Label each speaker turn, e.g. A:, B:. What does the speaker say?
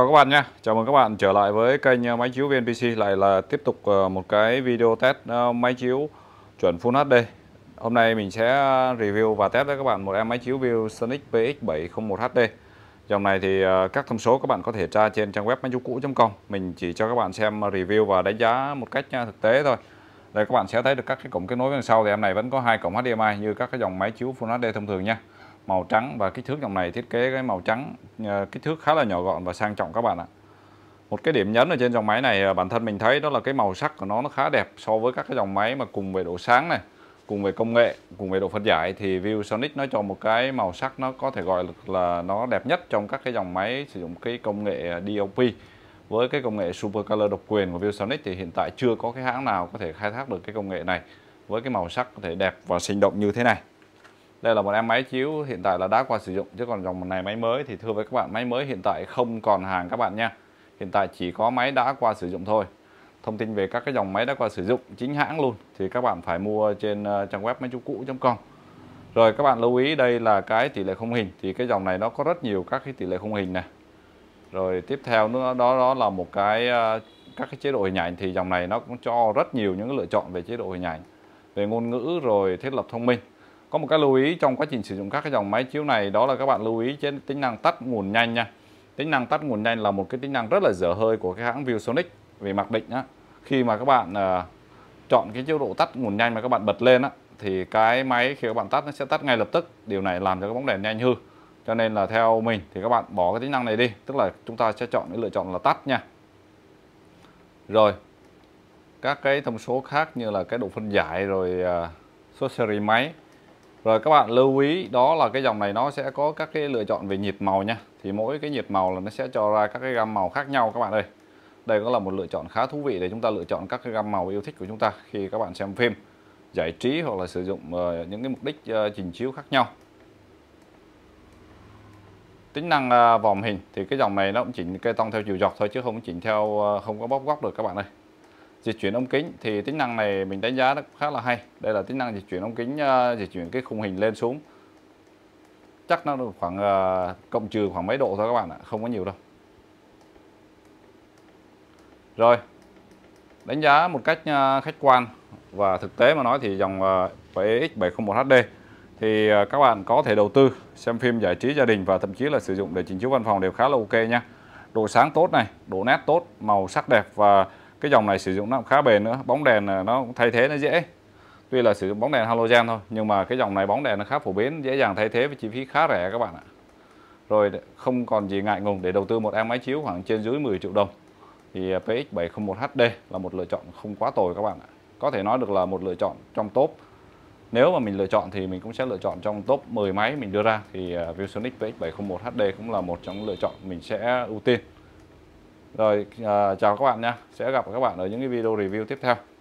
A: Chào các bạn nha, chào mừng các bạn trở lại với kênh ờ, máy chiếu VNPC Lại là tiếp tục ờ, một cái video test ờ, máy chiếu chuẩn Full HD Hôm nay mình sẽ review và test với các bạn một em máy chiếu ViewSonic PX701 HD Dòng này thì các thông số các bạn có thể tra trên trang web máy chiếu cũ.com Mình chỉ cho các bạn xem review và đánh giá một cách thực tế thôi Đây các bạn sẽ thấy được các cái cổng kết nối bên sau thì em này vẫn có hai cổng HDMI như các cái dòng máy chiếu Full HD thông thường nha màu trắng và kích thước dòng này thiết kế cái màu trắng à, kích thước khá là nhỏ gọn và sang trọng các bạn ạ một cái điểm nhấn ở trên dòng máy này à, bản thân mình thấy đó là cái màu sắc của nó nó khá đẹp so với các cái dòng máy mà cùng về độ sáng này cùng về công nghệ cùng về độ phân giải thì ViewSonic nó cho một cái màu sắc nó có thể gọi là nó đẹp nhất trong các cái dòng máy sử dụng cái công nghệ à, DOP với cái công nghệ Super Color độc quyền của ViewSonic thì hiện tại chưa có cái hãng nào có thể khai thác được cái công nghệ này với cái màu sắc có thể đẹp và sinh động như thế này đây là một em máy chiếu hiện tại là đã qua sử dụng chứ còn dòng này máy mới thì thưa với các bạn máy mới hiện tại không còn hàng các bạn nha hiện tại chỉ có máy đã qua sử dụng thôi thông tin về các cái dòng máy đã qua sử dụng chính hãng luôn thì các bạn phải mua trên ờ, trang web máy chú cũ.com rồi các bạn lưu ý đây là cái tỷ lệ khung hình thì cái dòng này nó có rất nhiều các cái tỷ lệ khung hình này rồi tiếp theo nữa đó đó là một cái ờ, các cái chế độ hình ảnh thì dòng này nó cũng cho rất nhiều những cái lựa chọn về chế độ hình ảnh về ngôn ngữ rồi thiết lập thông minh có một cái lưu ý trong quá trình sử dụng các cái dòng máy chiếu này đó là các bạn lưu ý trên tính năng tắt nguồn nhanh nha tính năng tắt nguồn nhanh là một cái tính năng rất là dở hơi của cái hãng ViewSonic về mặc định á khi mà các bạn uh, chọn cái chế độ tắt nguồn nhanh mà các bạn bật lên á thì cái máy khi các bạn tắt nó sẽ tắt ngay lập tức điều này làm cho cái bóng đèn nhanh hư cho nên là theo mình thì các bạn bỏ cái tính năng này đi tức là chúng ta sẽ chọn cái lựa chọn là tắt nha rồi các cái thông số khác như là cái độ phân giải rồi uh, số seri máy rồi các bạn lưu ý đó là cái dòng này nó sẽ có các cái lựa chọn về nhiệt màu nha. Thì mỗi cái nhiệt màu là nó sẽ cho ra các cái gam màu khác nhau các bạn ơi. Đây cũng là một lựa chọn khá thú vị để chúng ta lựa chọn các cái gam màu yêu thích của chúng ta khi các bạn xem phim, giải trí hoặc là sử dụng ờ, những cái mục đích ờ, trình chiếu khác nhau. Tính năng ờ, vòm hình thì cái dòng này nó cũng chỉnh cây tông theo chiều dọc thôi chứ không chỉnh theo không có bóp góc được các bạn ơi dịch chuyển ống kính thì tính năng này mình đánh giá khá là hay đây là tính năng dịch chuyển ống kính ờ, dịch chuyển cái khung hình lên xuống chắc nó được khoảng ờ, cộng trừ khoảng mấy độ thôi các bạn ạ không có nhiều đâu rồi đánh giá một cách ờ, khách quan và thực tế mà nói thì dòng VX701HD thì các bạn có thể đầu tư xem phim giải trí gia đình và thậm chí là sử dụng để chỉnh chiếu văn phòng đều khá là ok nha độ sáng tốt này độ nét tốt màu sắc đẹp và cái dòng này sử dụng nó khá bền nữa bóng đèn nó thay thế nó dễ tuy là sử dụng bóng đèn halogen thôi nhưng mà cái dòng này bóng đèn nó khá phổ biến dễ dàng thay thế với chi phí khá rẻ các bạn ạ rồi không còn gì ngại ngùng để đầu tư một em máy chiếu khoảng trên dưới 10 triệu đồng thì à, PX701HD là một lựa chọn không quá tồi các bạn ạ có thể nói được là một lựa chọn trong top nếu mà mình lựa chọn thì mình cũng sẽ lựa chọn trong top 10 máy mình đưa ra thì à, Viewsonic PX701HD cũng là một trong lựa chọn mình sẽ ưu tiên rồi à, chào các bạn nha. Sẽ gặp các bạn ở những cái video review tiếp theo.